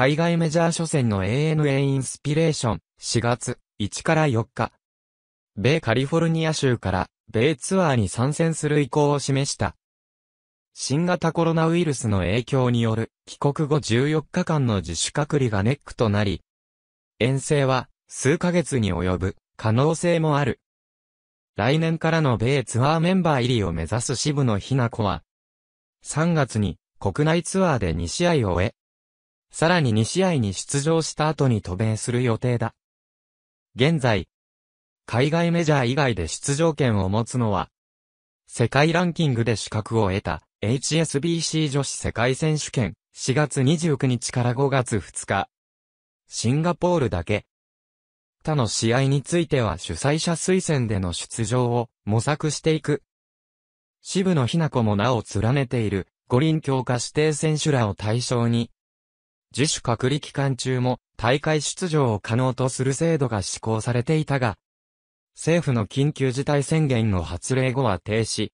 海外メジャー初戦の ANA インスピレーション、4月1から4日。米カリフォルニア州から、米ツアーに参戦する意向を示した。新型コロナウイルスの影響による帰国後14日間の自主隔離がネックとなり、遠征は数ヶ月に及ぶ可能性もある。来年からの米ツアーメンバー入りを目指す渋野日向子は、3月に国内ツアーで2試合を終え、さらに2試合に出場した後に渡米する予定だ。現在、海外メジャー以外で出場権を持つのは、世界ランキングで資格を得た HSBC 女子世界選手権4月29日から5月2日。シンガポールだけ。他の試合については主催者推薦での出場を模索していく。渋野日向子も名を連ねている五輪強化指定選手らを対象に自主隔離期間中も大会出場を可能とする制度が施行されていたが、政府の緊急事態宣言の発令後は停止。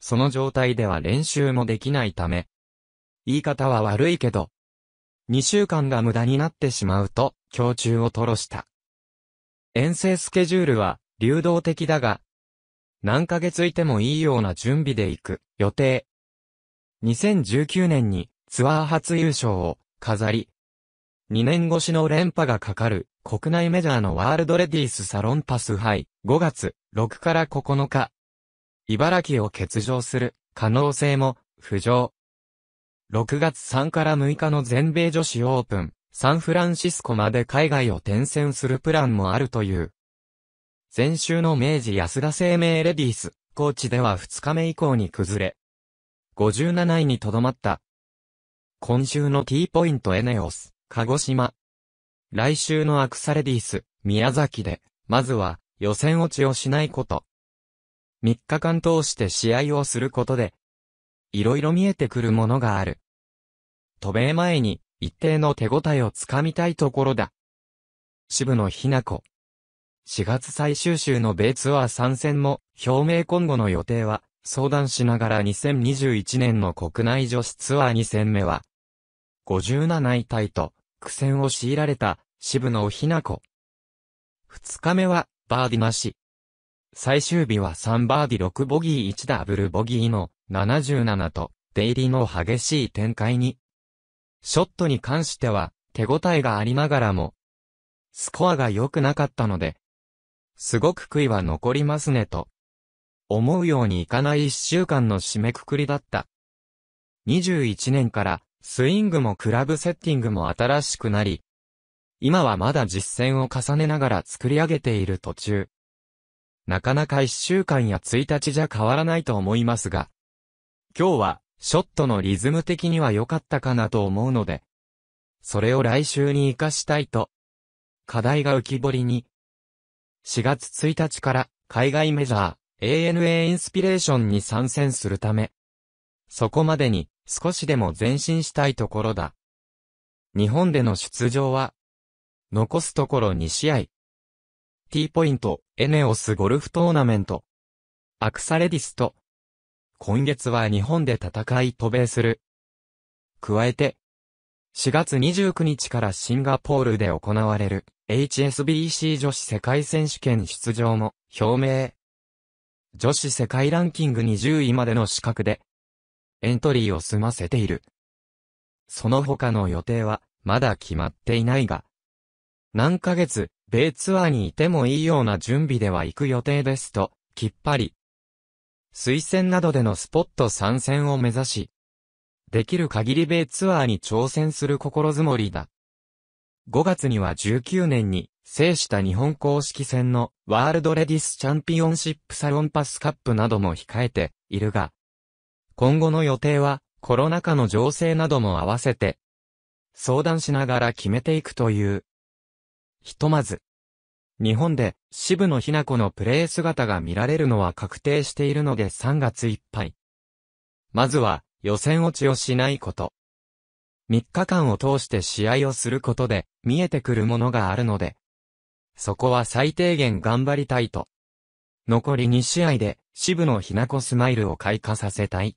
その状態では練習もできないため、言い方は悪いけど、2週間が無駄になってしまうと、胸中をとろした。遠征スケジュールは、流動的だが、何ヶ月いてもいいような準備で行く予定。2019年にツアー初優勝を飾り。2年越しの連覇がかかる、国内メジャーのワールドレディースサロンパス杯、5月6から9日。茨城を欠場する可能性も浮上。6月3から6日の全米女子オープン、サンフランシスコまで海外を転戦するプランもあるという。前週の明治安田生命レディース、高知では2日目以降に崩れ、57位にとどまった今週の T ポイントエネオス、鹿児島。来週のアクサレディス、宮崎で、まずは、予選落ちをしないこと。3日間通して試合をすることで、いろいろ見えてくるものがある。渡米前に、一定の手応えをつかみたいところだ。渋野ひな子。4月最終週の米ツアー参戦も、表明今後の予定は、相談しながら2021年の国内女子ツアー2戦目は、57位タイと、苦戦を強いられた、渋野ひな子。2日目は、バーディなし。最終日は3バーディ6ボギー1ダブルボギーの77と、出入りの激しい展開に。ショットに関しては、手応えがありながらも、スコアが良くなかったので、すごく悔いは残りますねと、思うようにいかない一週間の締めくくりだった。21年からスイングもクラブセッティングも新しくなり、今はまだ実践を重ねながら作り上げている途中。なかなか1週間や1日じゃ変わらないと思いますが、今日はショットのリズム的には良かったかなと思うので、それを来週に活かしたいと、課題が浮き彫りに、4月1日から海外メジャー ANA インスピレーションに参戦するため、そこまでに少しでも前進したいところだ。日本での出場は、残すところ2試合。T ポイント、エネオスゴルフトーナメント。アクサレディスと、今月は日本で戦い渡米する。加えて、4月29日からシンガポールで行われる HSBC 女子世界選手権出場も表明。女子世界ランキング20位までの資格でエントリーを済ませている。その他の予定は、まだ決まっていないが、何ヶ月、米ツアーにいてもいいような準備では行く予定ですと、きっぱり。推薦などでのスポット参戦を目指し、できる限り米ツアーに挑戦する心づもりだ。5月には19年に制した日本公式戦のワールドレディスチャンピオンシップサロンパスカップなども控えているが、今後の予定は、コロナ禍の情勢なども合わせて、相談しながら決めていくという。ひとまず、日本で渋野日向子のプレー姿が見られるのは確定しているので3月いっぱい。まずは、予選落ちをしないこと。3日間を通して試合をすることで、見えてくるものがあるので、そこは最低限頑張りたいと。残り2試合で、渋野日向子スマイルを開花させたい。